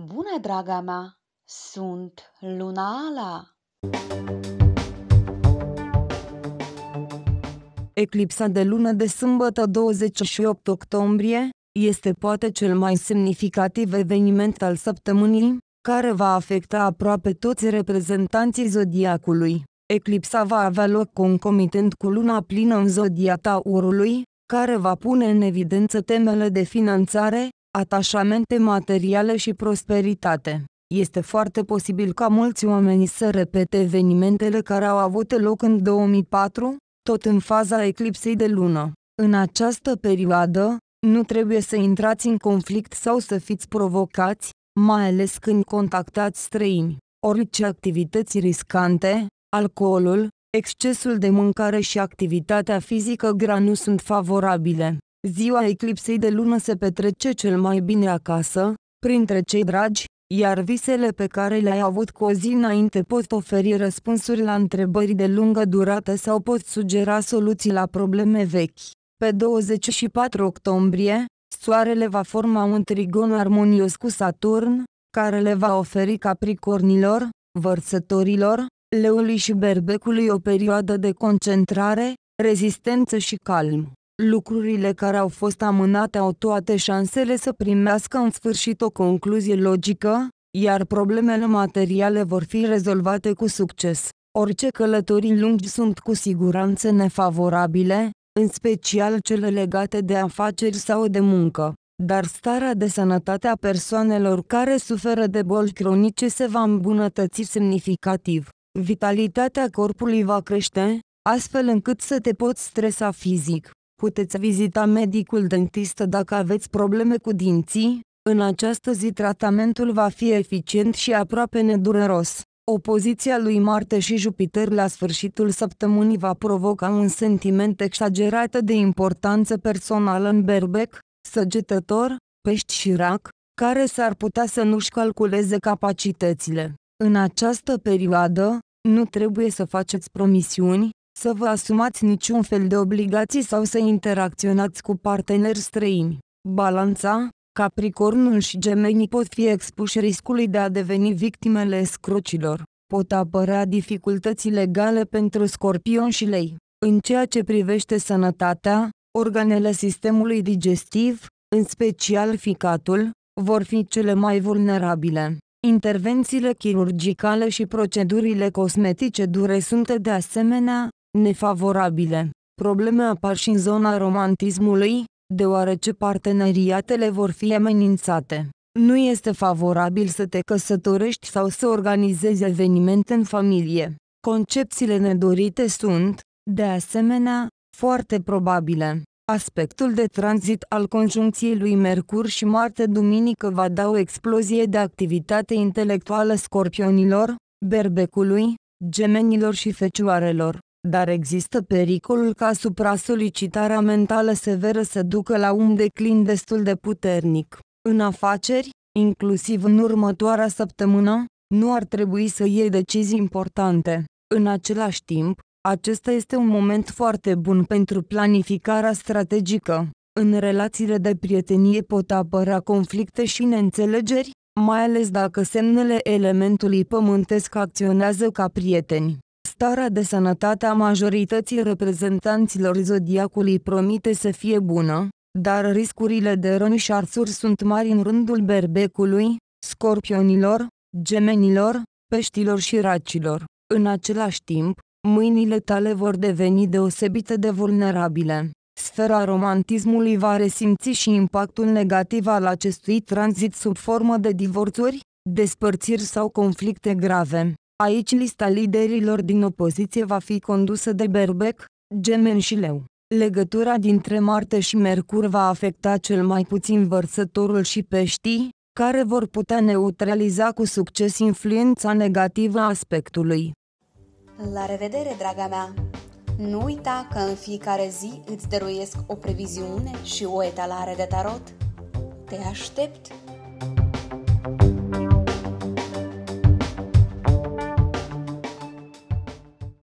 Bună, draga mea! Sunt Luna Ala! Eclipsa de lună de sâmbătă 28 octombrie este poate cel mai semnificativ eveniment al săptămânii, care va afecta aproape toți reprezentanții zodiacului. Eclipsa va avea loc concomitent cu luna plină în zodia Taurului, care va pune în evidență temele de finanțare, atașamente materiale și prosperitate. Este foarte posibil ca mulți oameni să repete evenimentele care au avut loc în 2004, tot în faza eclipsei de lună. În această perioadă, nu trebuie să intrați în conflict sau să fiți provocați, mai ales când contactați străini. Orice activități riscante, alcoolul, excesul de mâncare și activitatea fizică grea nu sunt favorabile. Ziua eclipsei de lună se petrece cel mai bine acasă, printre cei dragi, iar visele pe care le-ai avut cu o zi înainte pot oferi răspunsuri la întrebări de lungă durată sau pot sugera soluții la probleme vechi. Pe 24 octombrie, Soarele va forma un trigon armonios cu Saturn, care le va oferi capricornilor, vărsătorilor, leului și berbecului o perioadă de concentrare, rezistență și calm lucrurile care au fost amânate au toate șansele să primească în sfârșit o concluzie logică, iar problemele materiale vor fi rezolvate cu succes. Orice călătorii lungi sunt cu siguranță nefavorabile, în special cele legate de afaceri sau de muncă, dar starea de sănătate a persoanelor care suferă de boli cronice se va îmbunătăți semnificativ. Vitalitatea corpului va crește, astfel încât să te poți stresa fizic puteți vizita medicul dentist dacă aveți probleme cu dinții, în această zi tratamentul va fi eficient și aproape nedureros. Opoziția lui Marte și Jupiter la sfârșitul săptămânii va provoca un sentiment exagerat de importanță personală în berbec, săgetător, pești și rac, care s-ar putea să nu-și calculeze capacitățile. În această perioadă, nu trebuie să faceți promisiuni, să vă asumați niciun fel de obligații sau să interacționați cu parteneri străini. Balanța, Capricornul și Gemenii pot fi expuși riscului de a deveni victimele scrocilor. Pot apărea dificultăți legale pentru Scorpion și Lei. În ceea ce privește sănătatea, organele sistemului digestiv, în special ficatul, vor fi cele mai vulnerabile. Intervențiile chirurgicale și procedurile cosmetice dure sunt de asemenea nefavorabile. Probleme apar și în zona romantismului, deoarece parteneriatele vor fi amenințate. Nu este favorabil să te căsătorești sau să organizezi evenimente în familie. Concepțiile nedorite sunt, de asemenea, foarte probabile. Aspectul de tranzit al conjuncției lui Mercur și Marte duminică va da o explozie de activitate intelectuală scorpionilor, berbecului, gemenilor și fecioarelor dar există pericolul ca supra-solicitarea mentală severă să ducă la un declin destul de puternic. În afaceri, inclusiv în următoarea săptămână, nu ar trebui să iei decizii importante. În același timp, acesta este un moment foarte bun pentru planificarea strategică. În relațiile de prietenie pot apărea conflicte și neînțelegeri, mai ales dacă semnele elementului pământesc acționează ca prieteni starea de sănătate a majorității reprezentanților zodiacului promite să fie bună, dar riscurile de răni și arsuri sunt mari în rândul berbecului, scorpionilor, gemenilor, peștilor și racilor. În același timp, mâinile tale vor deveni deosebite de vulnerabile. Sfera romantismului va resimți și impactul negativ al acestui tranzit sub formă de divorțuri, despărțiri sau conflicte grave. Aici lista liderilor din opoziție va fi condusă de Berbec, Gemen și Leu. Legătura dintre Marte și Mercur va afecta cel mai puțin vărsătorul și peștii, care vor putea neutraliza cu succes influența negativă a aspectului. La revedere, draga mea! Nu uita că în fiecare zi îți dăruiesc o previziune și o etalare de tarot. Te aștept!